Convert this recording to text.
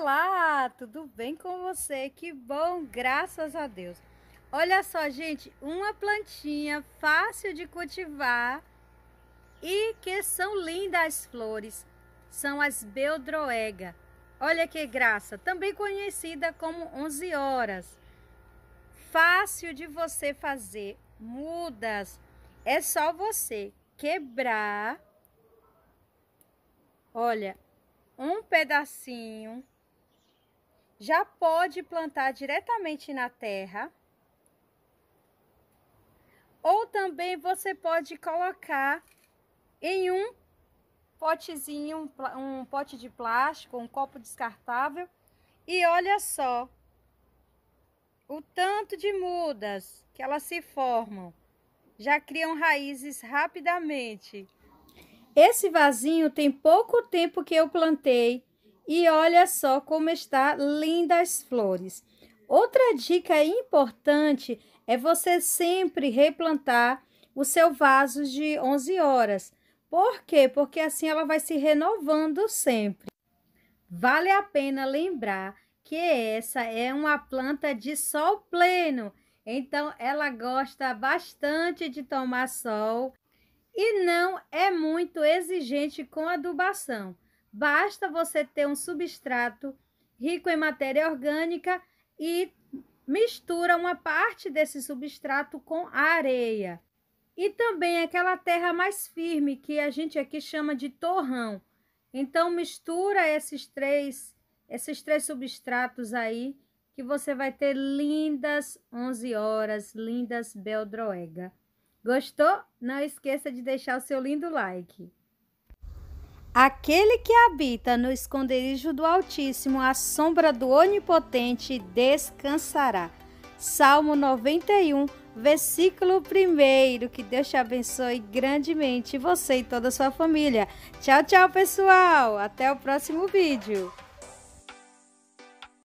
Olá, tudo bem com você? Que bom, graças a Deus. Olha só, gente, uma plantinha fácil de cultivar e que são lindas as flores. São as Beldroega. Olha que graça, também conhecida como 11 horas. Fácil de você fazer, mudas. É só você quebrar. Olha, um pedacinho já pode plantar diretamente na terra. Ou também você pode colocar em um potezinho, um, pote de plástico, um copo descartável. E olha só o tanto de mudas que elas se formam. Já criam raízes rapidamente. Esse vasinho tem pouco tempo que eu plantei e olha só como está lindas as flores. Outra dica importante é você sempre replantar o seu vaso de 11 horas. Por quê? Porque assim ela vai se renovando sempre. Vale a pena lembrar que essa é uma planta de sol pleno, então ela gosta bastante de tomar sol e não é muito exigente com adubação. Basta você ter um substrato rico em matéria orgânica e mistura uma parte desse substrato com areia. E também aquela terra mais firme que a gente aqui chama de torrão. Então mistura esses três, esses três substratos aí que você vai ter lindas 11 horas, lindas beldroega. Gostou? Não esqueça de deixar o seu lindo like. Aquele que habita no esconderijo do Altíssimo, à sombra do Onipotente, descansará. Salmo 91, versículo 1. Que Deus te abençoe grandemente, você e toda a sua família. Tchau, tchau, pessoal. Até o próximo vídeo.